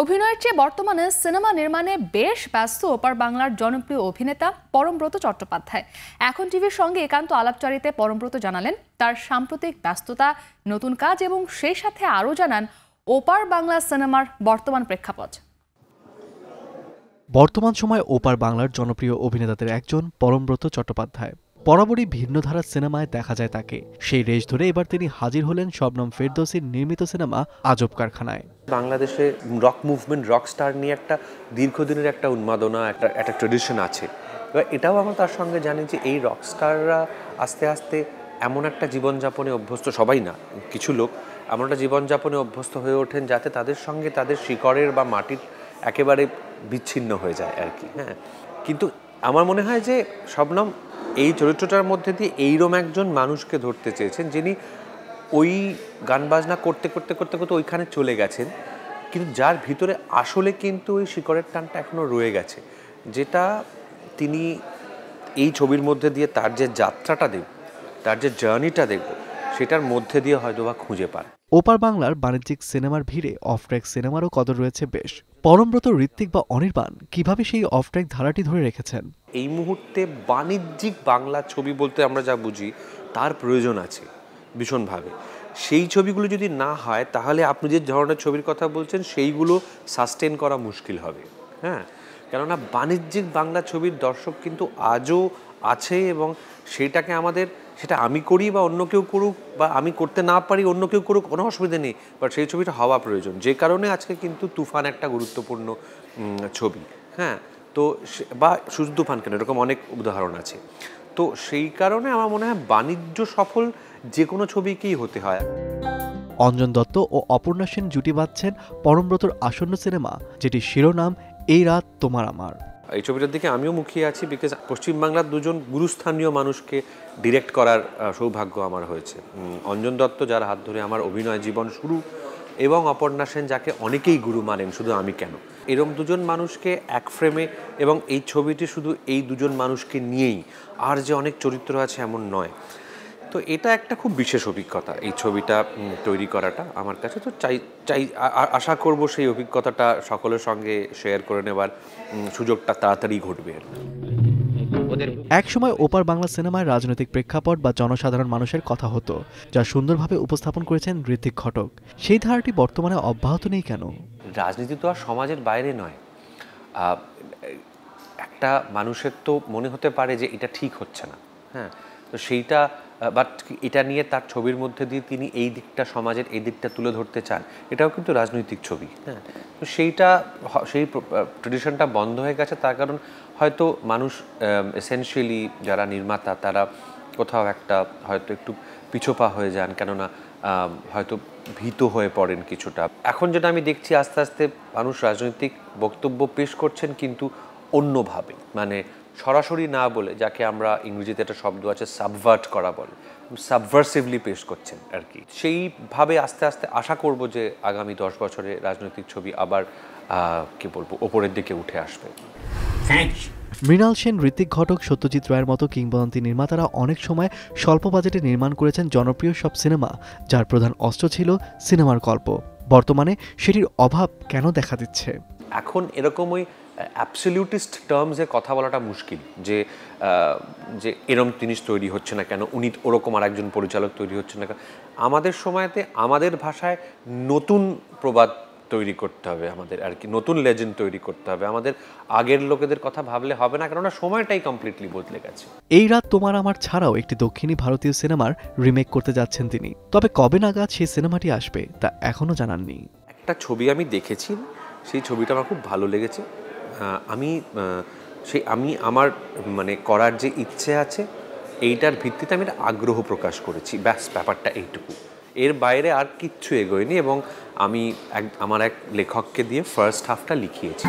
অভিনয়ের চেয়ে বর্তমানে সিনেমা নির্মাণে বেশ ব্যস্ত ওপার বাংলার জনপ্রিয় অভিনেতা পরমব্রত চট্টোপাধ্যায় এখন টিভির সঙ্গে একান্ত আলাপচারিতে পরমব্রত জানালেন তার সাম্প্রতিক ব্যস্ততা নতুন কাজ এবং সেই সাথে আরও জানান ওপার বাংলা সিনেমার বর্তমান প্রেক্ষাপট বর্তমান সময়ে ওপার বাংলার জনপ্রিয় অভিনেতাদের একজন পরমব্রত চট্টোপাধ্যায় বরাবরই ভিন্ন ধারার সিনেমায় দেখা যায় তাকে সেই রেশ ধরে এবার তিনি হাজির হলেন শবনম ফেরদৌসির নির্মিত সিনেমা আজব কারখানায় বাংলাদেশে রক মুভমেন্ট রক স্টার নিয়ে একটা দীর্ঘদিনের একটা উন্মাদনা একটা একটা ট্রেডিশন আছে এবার এটাও আমরা তার সঙ্গে জানি যে এই রক স্টাররা আস্তে আস্তে এমন একটা জীবনযাপনে অভ্যস্ত সবাই না কিছু লোক এমন একটা জীবনযাপনে অভ্যস্ত হয়ে ওঠেন যাতে তাদের সঙ্গে তাদের শিকড়ের বা মাটির একেবারে বিচ্ছিন্ন হয়ে যায় আর কি হ্যাঁ কিন্তু আমার মনে হয় যে শবনম এই চরিত্রটার মধ্যে দিয়ে এইরম একজন মানুষকে ধরতে চেয়েছেন যিনি ওই গান বাজনা করতে করতে করতে করতে ওইখানে চলে গেছেন কিন্তু যার ভিতরে আসলে কিন্তু ওই শিকড়ের টানটা এখনও রয়ে গেছে যেটা তিনি এই ছবির মধ্যে দিয়ে তার যে যাত্রাটা দেব তার যে জার্নিটা দেখব সেটার মধ্যে দিয়ে হয়তো বা খুঁজে পান ওপার বাংলার বাণিজ্যিক সিনেমার ভিড়ে অফ ট্র্যাক সিনেমারও কদর রয়েছে বেশ পরমব্রত ঋত্বিক বা অনির্বাণ কিভাবে সেই অফ ট্র্যাক ধারাটি ধরে রেখেছেন এই মুহূর্তে বাণিজ্যিক বাংলা ছবি বলতে আমরা যা বুঝি তার প্রয়োজন আছে ভীষণভাবে সেই ছবিগুলো যদি না হয় তাহলে আপনি যে ধরনের ছবির কথা বলছেন সেইগুলো সাস্টেন করা মুশকিল হবে হ্যাঁ কেননা বাণিজ্যিক বাংলা ছবির দর্শক কিন্তু আজও আছে এবং সেটাকে আমাদের সেটা আমি করি বা অন্য কেউ করুক বা আমি করতে না পারি অন্য কেউ করুক কোনো অসুবিধা নেই বাট সেই ছবিটা হওয়া প্রয়োজন যে কারণে আজকে কিন্তু তুফান একটা গুরুত্বপূর্ণ ছবি হ্যাঁ তো বা শুধু তুফান কেন এরকম অনেক উদাহরণ আছে তো সেই কারণে আমার মনে হয় বাণিজ্য সফল যে কোনো ছবিকেই হতে হয় অঞ্জন দত্ত ও অপর্ণা সেন জুটি বাঁধছেন পরমব্রতর আসন্ন সিনেমা যেটি শিরোনাম এই রাত তোমার আমার এই ছবিটার দিকে আমিও মুখিয়ে আছি বিকজ পশ্চিমবাংলার দুজন গুরুস্থানীয় মানুষকে ডিরেক্ট করার সৌভাগ্য আমার হয়েছে অঞ্জন দত্ত যার হাত ধরে আমার অভিনয় জীবন শুরু এবং অপর্ণা সেন যাকে অনেকেই গুরু মানেন শুধু আমি কেন এরম দুজন মানুষকে এক ফ্রেমে এবং এই ছবিটি শুধু এই দুজন মানুষকে নিয়েই আর যে অনেক চরিত্র আছে এমন নয় তো এটা একটা খুব বিশেষ অভিজ্ঞতা এই ছবিটা তৈরি করাটা আমার কাছে তো চাই চাই আশা করব সেই অভিজ্ঞতাটা সকলের সঙ্গে শেয়ার করে নেবার সুযোগটা তাড়াতাড়ি ঘটবে এক সময় ওপার বাংলা সিনেমায় রাজনৈতিক প্রেক্ষাপট বা জনসাধারণ মানুষের কথা হতো যা সুন্দরভাবে উপস্থাপন করেছেন ঋতিক ঘটক সেই ধারাটি বর্তমানে অব্যাহত নেই কেন রাজনীতি তো আর সমাজের বাইরে নয় একটা মানুষের তো মনে হতে পারে যে এটা ঠিক হচ্ছে না হ্যাঁ তো সেইটা বাট এটা নিয়ে তার ছবির মধ্যে দিয়ে তিনি এই দিকটা সমাজের এই দিকটা তুলে ধরতে চান এটাও কিন্তু রাজনৈতিক ছবি হ্যাঁ তো সেইটা সেই ট্রেডিশনটা বন্ধ হয়ে গেছে তার কারণ হয়তো মানুষ এসেনশিয়ালি যারা নির্মাতা তারা কোথাও একটা হয়তো একটু পিছোপা হয়ে যান কেননা হয়তো ভীত হয়ে পড়েন কিছুটা এখন যেটা আমি দেখছি আস্তে আস্তে মানুষ রাজনৈতিক বক্তব্য পেশ করছেন কিন্তু অন্যভাবে মানে সরাসরি না বলে যাকে আমরা ইংরেজিতে একটা শব্দ আছে সাবভার্ট করা বলে সাবভার্সিভলি পেশ করছেন আর কি সেইভাবে আস্তে আস্তে আশা করব যে আগামী দশ বছরে রাজনৈতিক ছবি আবার কি বলবো ওপরের দিকে উঠে আসবে মৃণাল সেন ঋত্বিক ঘটক সত্যজিৎ রায়ের মতো কিংবদন্তি নির্মাতারা অনেক সময় স্বল্প বাজেটে নির্মাণ করেছেন জনপ্রিয় সব সিনেমা যার প্রধান অস্ত্র ছিল সিনেমার গল্প বর্তমানে সেটির অভাব কেন দেখা দিচ্ছে এখন এরকমই অ্যাবসলিউটিস্ট টার্মসে কথা বলাটা মুশকিল যে যে এরম জিনিস তৈরি হচ্ছে না কেন উনি ওরকম আর একজন পরিচালক তৈরি হচ্ছে না কেন আমাদের সময়তে আমাদের ভাষায় নতুন প্রবাদ তৈরি করতে হবে আমাদের আর কি নতুন লেজেন্ড তৈরি করতে হবে আমাদের আগের লোকেদের কথা ভাবলে হবে না কেননা সময়টাই কমপ্লিটলি বদলে গেছে এই রাত তোমার আমার ছাড়াও একটি দক্ষিণী ভারতীয় সিনেমার রিমেক করতে যাচ্ছেন তিনি তবে কবে নাগাদ সেই সিনেমাটি আসবে তা এখনও জানাননি একটা ছবি আমি দেখেছি সেই ছবিটা আমার খুব ভালো লেগেছে আমি সেই আমি আমার মানে করার যে ইচ্ছে আছে এইটার ভিত্তিতে আমি একটা আগ্রহ প্রকাশ করেছি ব্যাস ব্যাপারটা এইটুকু এর বাইরে আর কিচ্ছু এগোয়নি এবং আমি এক আমার এক লেখককে দিয়ে ফার্স্ট হাফটা লিখিয়েছি